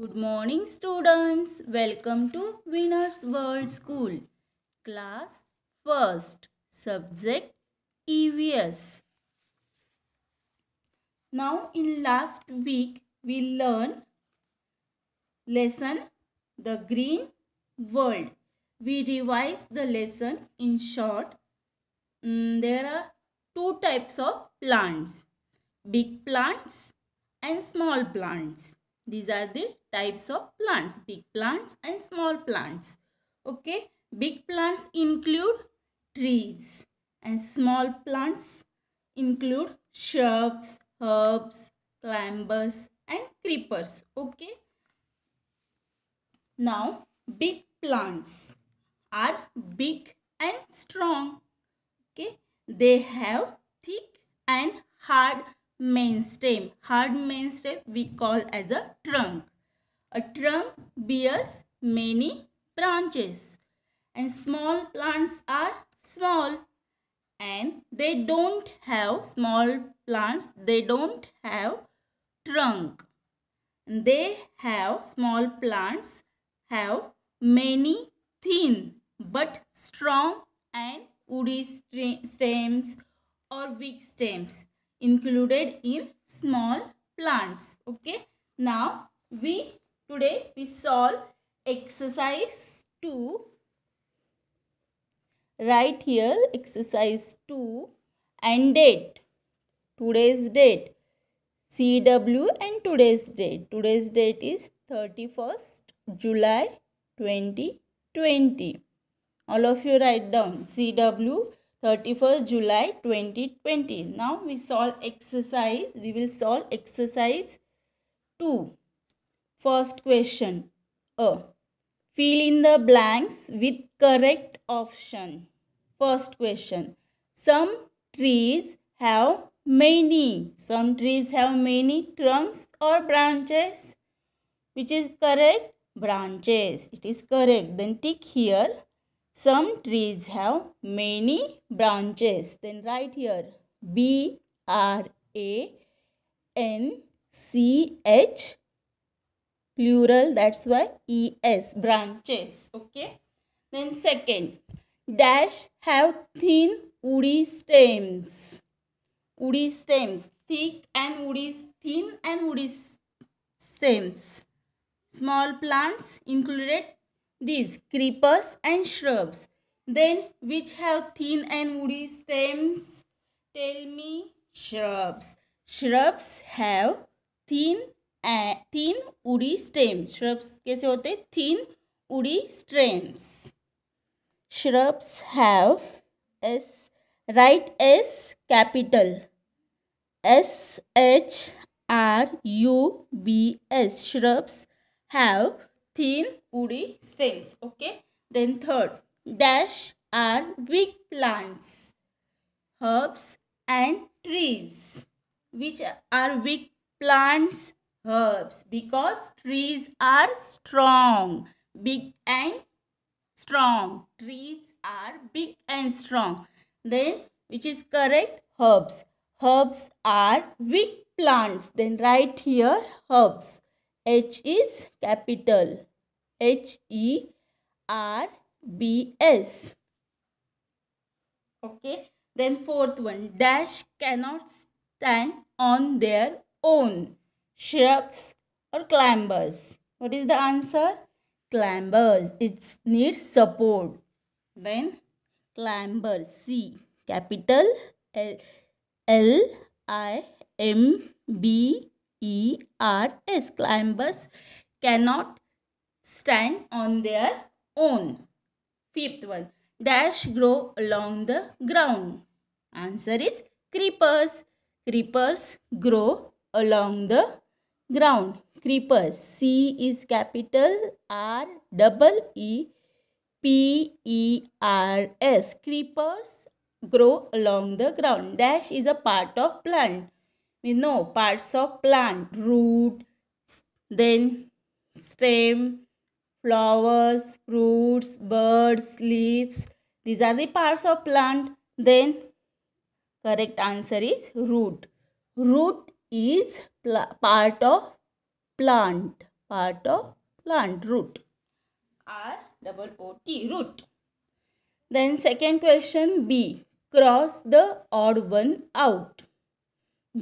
Good morning students. Welcome to Winners World School. Class 1st. Subject EVS. Now in last week we learn lesson The Green World. We revise the lesson in short. Mm, there are two types of plants. Big plants and small plants these are the types of plants, big plants and small plants. Okay, big plants include trees and small plants include shrubs, herbs, climbers and creepers. Okay. Now, big plants are big and strong. Okay. They have thick and hard main stem. Hard main stem we call as a trunk. A trunk bears many branches and small plants are small and they don't have small plants they don't have trunk they have small plants have many thin but strong and woody stems or weak stems included in small plants. Okay. Now, we today we solve exercise 2. Write here exercise 2 and date. Today's date. CW and today's date. Today's date is 31st July 2020. All of you write down CW 31st July 2020. Now we solve exercise. We will solve exercise 2. First question. A. Fill in the blanks with correct option. First question. Some trees have many. Some trees have many trunks or branches. Which is correct? Branches. It is correct. Then tick here some trees have many branches. Then write here B R A N C H plural that's why E S branches. Okay. Then second dash have thin woody stems. Woody stems thick and woody thin and woody stems. Small plants included these creepers and shrubs. Then which have thin and woody stems? Tell me shrubs. Shrubs have thin and thin woody stems. Shrubs कैसे होते thin woody stems. Shrubs have s write s capital s h r u b s shrubs have thin woody stems. Okay. Then third, dash are big plants, herbs and trees. Which are big plants, herbs because trees are strong, big and strong. Trees are big and strong. Then which is correct? Herbs. Herbs are weak plants. Then right here herbs. H is capital. H E R B S. Okay. Then fourth one. Dash cannot stand on their own. Shrubs or climbers. What is the answer? Climbers. It needs support. Then climber. C. Capital L L I M B E R S. Climbers cannot stand on their own. Fifth one. Dash grow along the ground. Answer is creepers. Creepers grow along the ground. Creepers. C is capital R double E P E R S. Creepers grow along the ground. Dash is a part of plant we know parts of plant root then stem flowers fruits birds leaves these are the parts of plant then correct answer is root root is part of plant part of plant root r double o t root then second question b cross the odd one out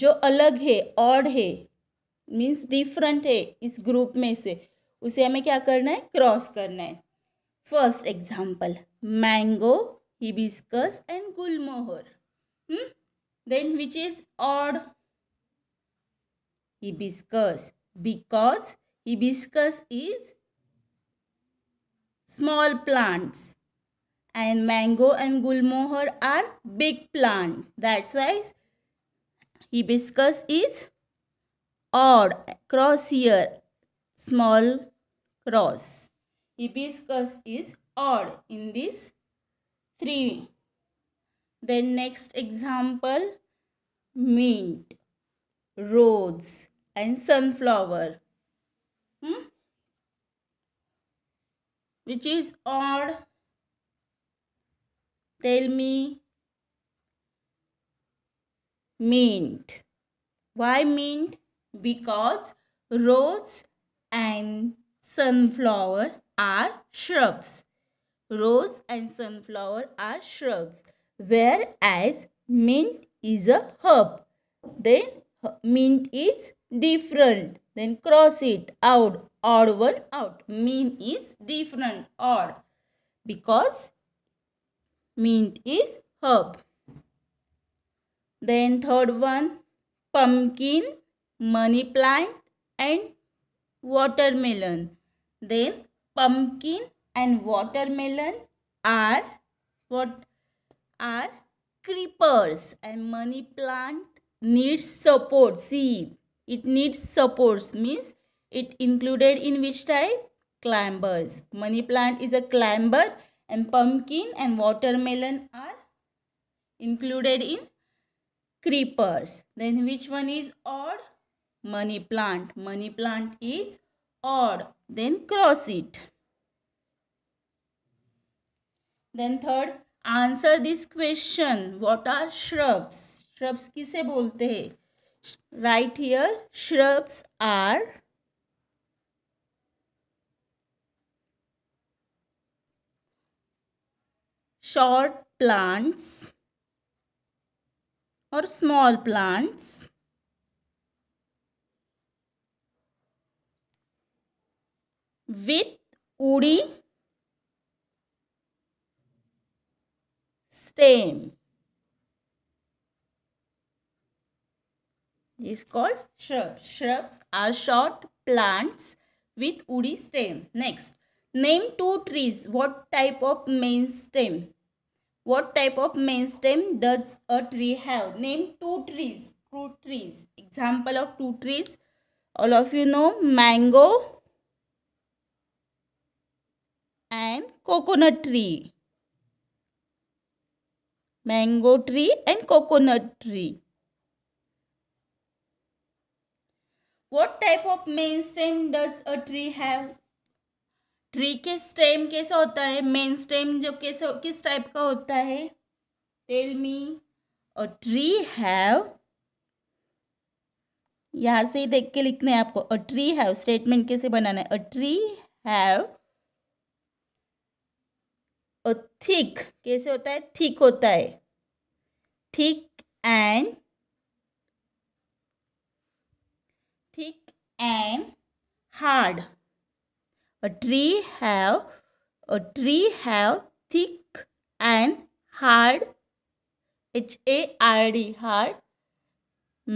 जो अलग है odd है means different है इस group में से उसे हमें क्या करना है क्रॉस करना है first example mango hibiscus and gulmohar then which is odd hibiscus because hibiscus is small plants and mango and gulmohar are big plant that's why hibiscus is odd cross here small cross hibiscus is odd in this three then next example mint rose and sunflower hmm? which is odd tell me mint. Why mint? Because rose and sunflower are shrubs. Rose and sunflower are shrubs. Whereas mint is a herb. Then mint is different. Then cross it out. Odd one out. Mint is different. Odd. Because mint is herb. Then third one, pumpkin, money plant and watermelon. Then pumpkin and watermelon are what are creepers and money plant needs support. See, it needs supports means it included in which type? Climbers. Money plant is a climber and pumpkin and watermelon are included in creepers. Then which one is odd? Money plant. Money plant is odd. Then cross it. Then third, answer this question. What are shrubs? Shrubs kise bolte hai Right here, shrubs are short plants or small plants. with woody stem is called shrubs. Shrubs are short plants with woody stem. Next, name two trees. What type of main stem? What type of main stem does a tree have? Name two trees. Two trees. Example of two trees. All of you know mango and coconut tree. Mango tree and coconut tree. What type of main stem does a tree have? Tree के stem कैसा होता है main stem जो कैसे किस type का होता है टेल मी और ट्री हैव यहाँ से ही देख के लिखना है आपको अ ट्री हैव स्टेटमेंट कैसे बनाना है अ ट्री हैव और थिक कैसे होता है थिक होता है thick and thick and hard A tree have a tree have thick and hard H A R D hard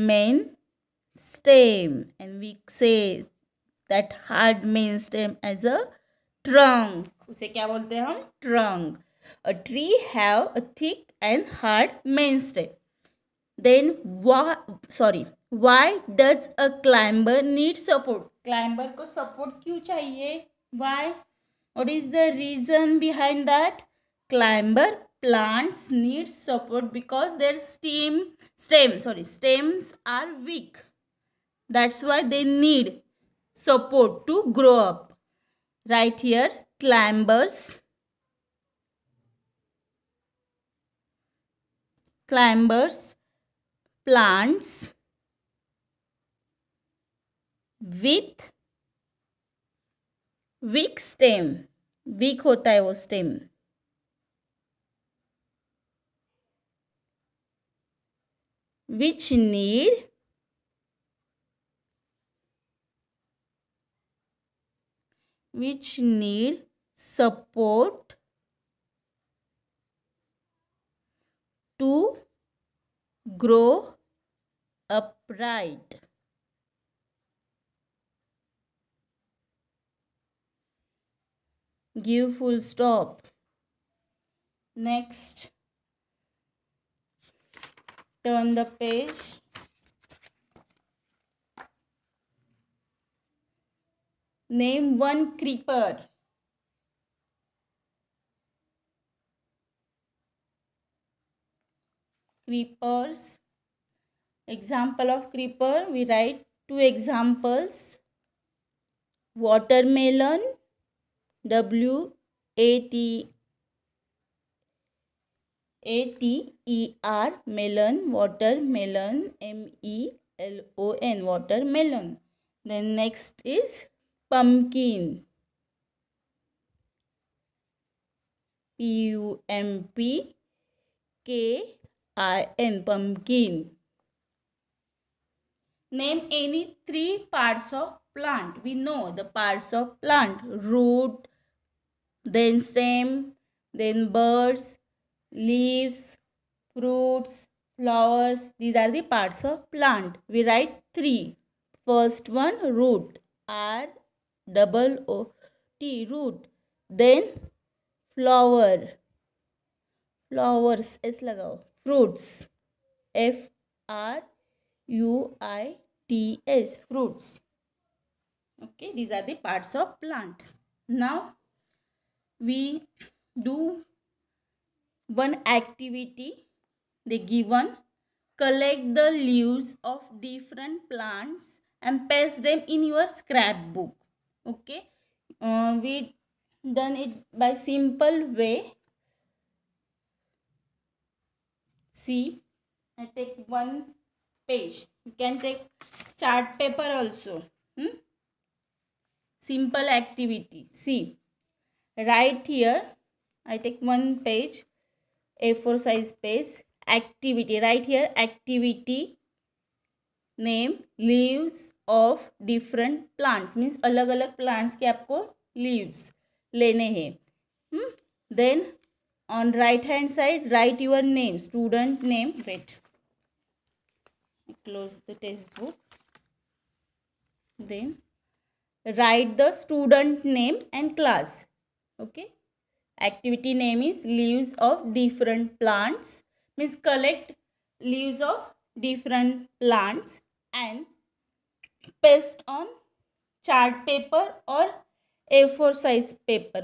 main stem and we say that hard main stem as a trunk उसे क्या बोलते हैं हम trunk a tree have a thick and hard main stem then why sorry why does a climber need support climber को support क्यों चाहिए why? What is the reason behind that? Climber plants need support because their stem, stem, sorry, stems are weak. That's why they need support to grow up. Right here, climbers. Climbers, plants with weak stem weak होता है वो stem which need which need support to grow upright give full stop next turn the page name one creeper creepers example of creeper we write two examples watermelon W A T A T E R melon watermelon M E L O N watermelon. Then next is pumpkin. P U M P K I N pumpkin. Name any three parts of plant. We know the parts of plant. Root, then stem, then birds, leaves, fruits, flowers. These are the parts of plant. We write three. First one root, R double O T root. Then flower, flowers S लगाओ. Fruits, F R U I T S fruits. Okay, these are the parts of plant. Now we do one activity they given collect the leaves of different plants and paste them in your scrapbook okay uh, we done it by simple way see i take one page you can take chart paper also hmm? simple activity see right write I take one page A four size page activity right here activity name leaves of different plants means अलग अलग plants के आपको leaves लेने हैं then on right hand side write your name student name wait close the textbook then write the student name and class okay activity name is leaves of different plants means collect leaves of different plants and paste on chart paper or a4 size paper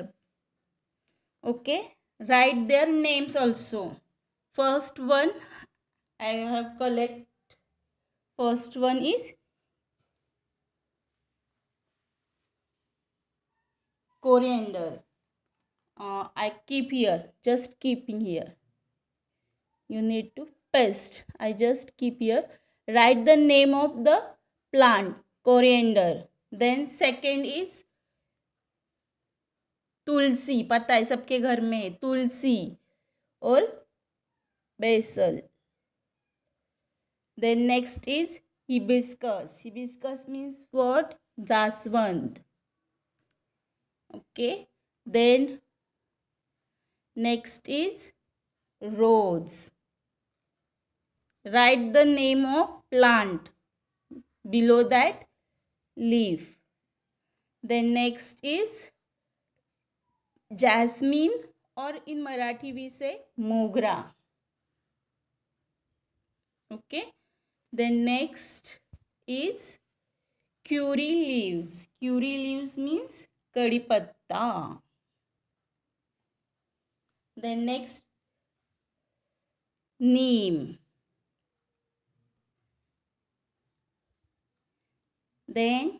okay write their names also first one i have collect first one is coriander uh, I keep here just keeping here you need to paste I just keep here write the name of the plant coriander then second is tulsi पता है सबके घर में तुलसी और basil then next is hibiscus hibiscus means what jaswand okay then Next is rose Write the name of plant. Below that, leaf. Then next is jasmine or in marathi we say mogra okay then next is curry leaves curry leaves means कड़ी पत्ता then next neem then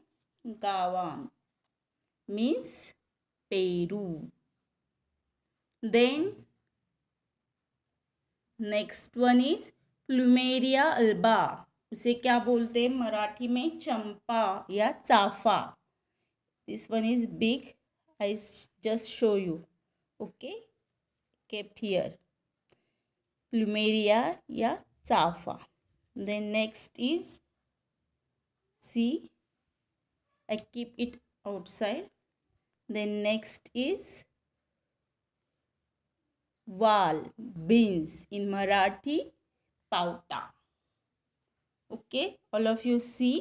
Gawan means Peru then next one is plumeria alba उसे क्या बोलते हैं मराठी में चंपा या chafa this one is big I just show you okay kept here plumeria ya चाफा then next is see I keep it outside then next is wal beans in Marathi pauta okay all of you see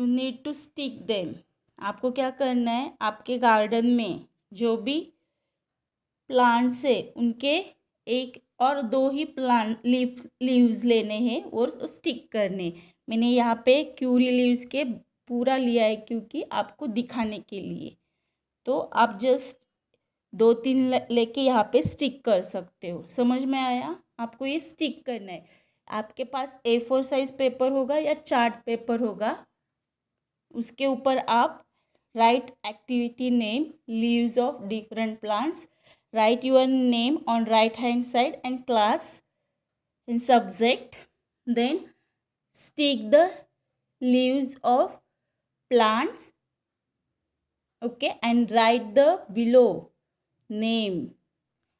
you need to stick them आपको क्या करना है आपके garden में जो भी plant से उनके एक और दो ही प्लांट लीव लीव्स लेने हैं और स्टिक करने मैंने यहाँ पे क्यूरी लीव्स के पूरा लिया है क्योंकि आपको दिखाने के लिए तो आप जस्ट दो तीन लेके यहाँ पे स्टिक कर सकते हो समझ में आया आपको ये स्टिक करना है आपके पास ए फोर साइज़ पेपर होगा या चार्ट पेपर होगा उसके ऊपर आप write activity name leaves of different plants write your name on right hand side and class in subject then stick the leaves of plants okay and write the below name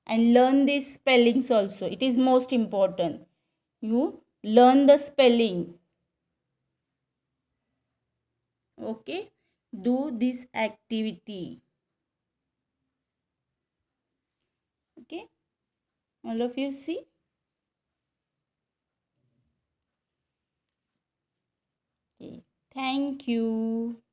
and learn these spellings also it is most important you learn the spelling okay do this activity all of you see okay thank you